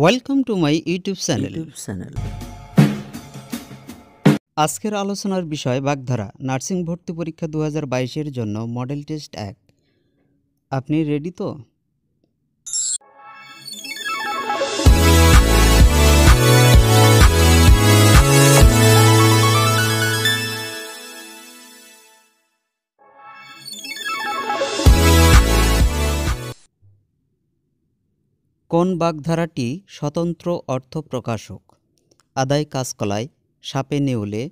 welcome to my YouTube channel channel আজকের আলোচনার বিষয় বাগধারা নার্সিং ভর্তি পরীক্ষা দু হাজার বাইশের জন্য মডেল টেস্ট এক আপনি রেডি তো কোন বাগধারাটি স্বতন্ত্র অর্থ প্রকাশক আদায় কাজকলায় সাপে নেউলে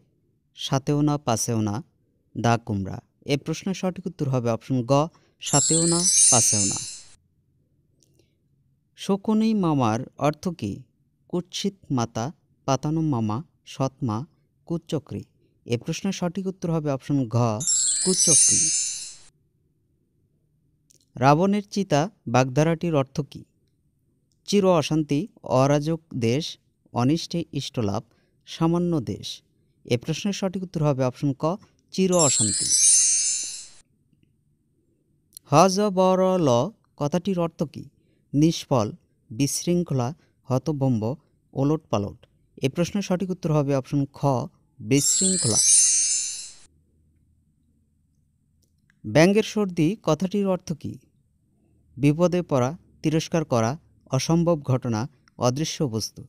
সাতেও না পাশেও না দা কুমড়া এ প্রশ্নের সঠিক উত্তর হবে অপশন গ সাতেও না পাশেও না শকুনি মামার অর্থ কী কুৎসিত মাতা পাতানো মামা সৎমা কুচক্রী এ প্রশ্নের সঠিক উত্তর হবে অপশন ঘ কুচক্রী রাবণের চিতা বাগধারাটির অর্থ কী চির অশান্তি অরাজক দেশ অনিষ্টে ইষ্টলাভ সামান্য দেশ এ প্রশ্নের সঠিক উত্তর হবে অপশন ক চির অশান্তি হজ বর ল কথাটির অর্থ কী নিষ্ফল বিশৃঙ্খলা হতভম্ব ওলট পালট এ প্রশ্নের সঠিক উত্তর হবে অপশন খ বিশৃঙ্খলা ব্যাঙ্গের সর্দি কথাটির অর্থ কী বিপদে পড়া তিরস্কার করা অসম্ভব ঘটনা অদৃশ্য বস্তু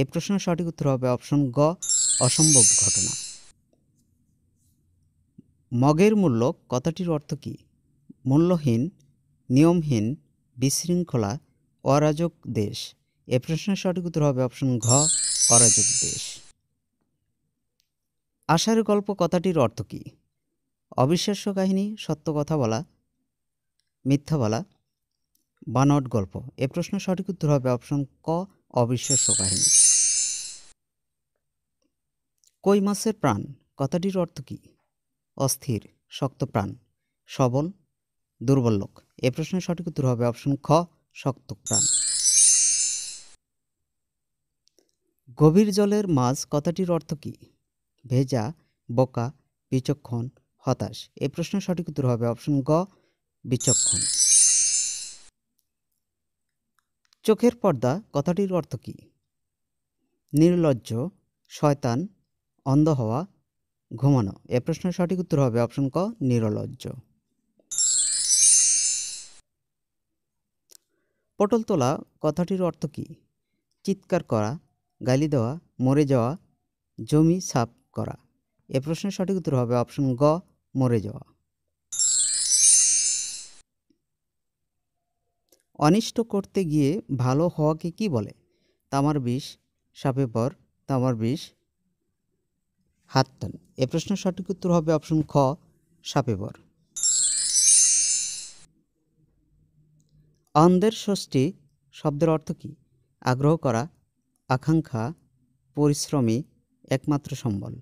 এই প্রশ্নের সঠিক উত্তর হবে অপশন গ অসম্ভব ঘটনা মগের মূল্য কথাটির অর্থ কী মূল্যহীন নিয়মহীন বিশৃঙ্খলা অরাজক দেশ এ প্রশ্নের সঠিক উত্তর হবে অপশন ঘ অরাজক দেশ আশার গল্প কথাটির অর্থ কী অবিশ্বাস্য কাহিনী সত্য কথা বলা মিথ্যা বলা বানট গল্প এ প্রশ্ন সঠিক উত্তর হবে অপশন ক অবিশ্বাস্য কাহিনী কই মাছের প্রাণ কথাটির অর্থ কী অস্থির শক্ত প্রাণ সবল দুর্বল লোক এ প্রশ্নের সঠিক উত্তর হবে অপশন খ শক্ত প্রাণ গভীর জলের মাছ কথাটির অর্থ কী ভেজা বোকা বিচক্ষণ হতাশ এ প্রশ্নের সঠিক উত্তর হবে অপশন গ বিচক্ষণ চোখের পর্দা কথাটির অর্থ কী নির্লজ্জ শয়তান অন্ধ হওয়া ঘুমানো এ প্রশ্নের সঠিক উত্তর হবে অপশন ক নিরলজ্জ পটল তোলা কথাটির অর্থ কী চিৎকার করা গালি দেওয়া মরে যাওয়া জমি সাফ করা এ প্রশ্নের সঠিক উত্তর হবে অপশন গ মরে যাওয়া অনিষ্ট করতে গিয়ে ভালো হওয়াকে কি বলে তামার বিষ সাপে পর তামার বিষ হাত টান এ প্রশ্ন সঠিক উত্তর হবে অপশন খ সাপে পর অন্ধের ষষ্ঠী শব্দের অর্থ কী আগ্রহ করা আকাঙ্ক্ষা পরিশ্রমী একমাত্র সম্বল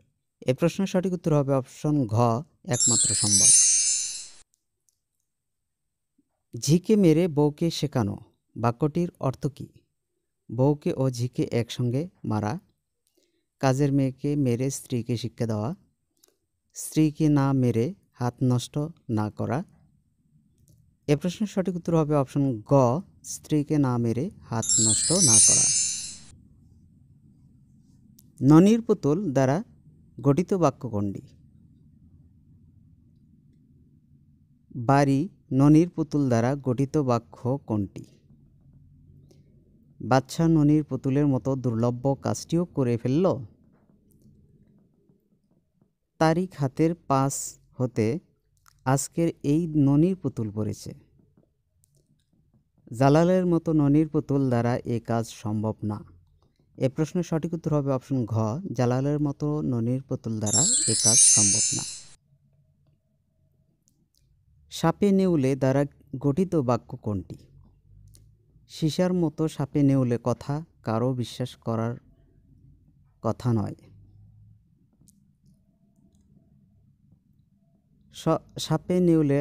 এ প্রশ্নের সঠিক উত্তর হবে অপশন ঘ একমাত্র সম্বল ঝিকে মেরে বউকে শেখানো বাক্যটির অর্থ কী বউকে ও ঝিকে একসঙ্গে মারা কাজের মেয়েকে মেরে স্ত্রীকে শিক্ষা দেওয়া স্ত্রীকে না মেরে হাত নষ্ট না করা এ প্রশ্নের সঠিক উত্তর হবে অপশন গ স্ত্রীকে না মেরে হাত নষ্ট না করা ননির পুতুল দ্বারা গঠিত বাক্যকণ্ডী বাড়ি ননির পুতুল দ্বারা গঠিত বাক্য কোনটি বাচ্চা ননির পুতুলের মতো দুর্লভ্য কাজটিও করে ফেলল তারিখ হাতের পাশ হতে আজকের এই ননির পুতুল পড়েছে জালালের মতো ননির পুতুল দ্বারা এ কাজ সম্ভব না এ প্রশ্নের সঠিক উত্তর হবে অপশন ঘ জালালের মতো ননির পুতুল দ্বারা এ কাজ সম্ভব না সাপে নেউলে দ্বারা গঠিত বাক্য কোনটি সীসার মতো সাপে নেউলে কথা কারো বিশ্বাস করার কথা নয় সাপে নেউলে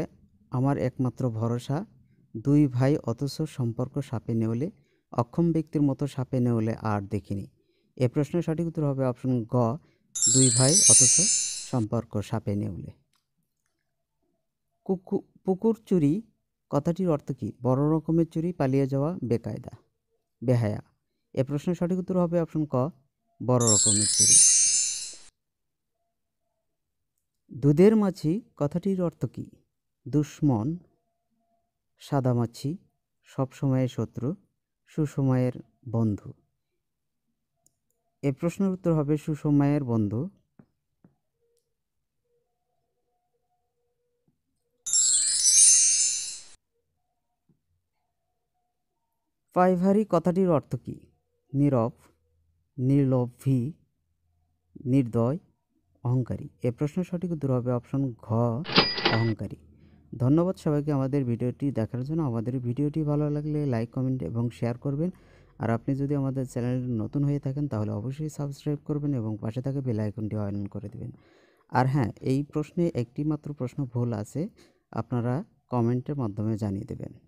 আমার একমাত্র ভরসা দুই ভাই অথচ সম্পর্ক সাপে নেউলে অক্ষম ব্যক্তির মতো সাপে নেউলে আর দেখিনি এ প্রশ্নের সঠিক উত্তর হবে অপশন গ দুই ভাই অথচ সম্পর্ক সাপে নেউলে পুকুর চুরি কথাটির অর্থ কী বড় রকমের চুরি পালিয়ে যাওয়া বেকায়দা বেহায়া এ প্রশ্নের সঠিক উত্তর হবে অপশন ক বড় রকমের চুরি দুধের মাছি কথাটির অর্থ কী দুশ্মন মাছি সবসময়ের শত্রু সুসময়ের বন্ধু এ প্রশ্নের উত্তর হবে সুসময়ের বন্ধু পাইভারি কথাটির অর্থ কী নীরব নির্লোভী নির্দয় অহংকারী এ প্রশ্ন সঠিক উত্তর হবে অপশন ঘ অহংকারী ধন্যবাদ সবাইকে আমাদের ভিডিওটি দেখার জন্য আমাদের ভিডিওটি ভালো লাগলে লাইক কমেন্ট এবং শেয়ার করবেন আর আপনি যদি আমাদের চ্যানেলটি নতুন হয়ে থাকেন তাহলে অবশ্যই সাবস্ক্রাইব করবেন এবং পাশে থাকে বেল আইকনটি অন করে দেবেন আর হ্যাঁ এই প্রশ্নে একটি মাত্র প্রশ্ন ভুল আছে আপনারা কমেন্টের মাধ্যমে জানিয়ে দেবেন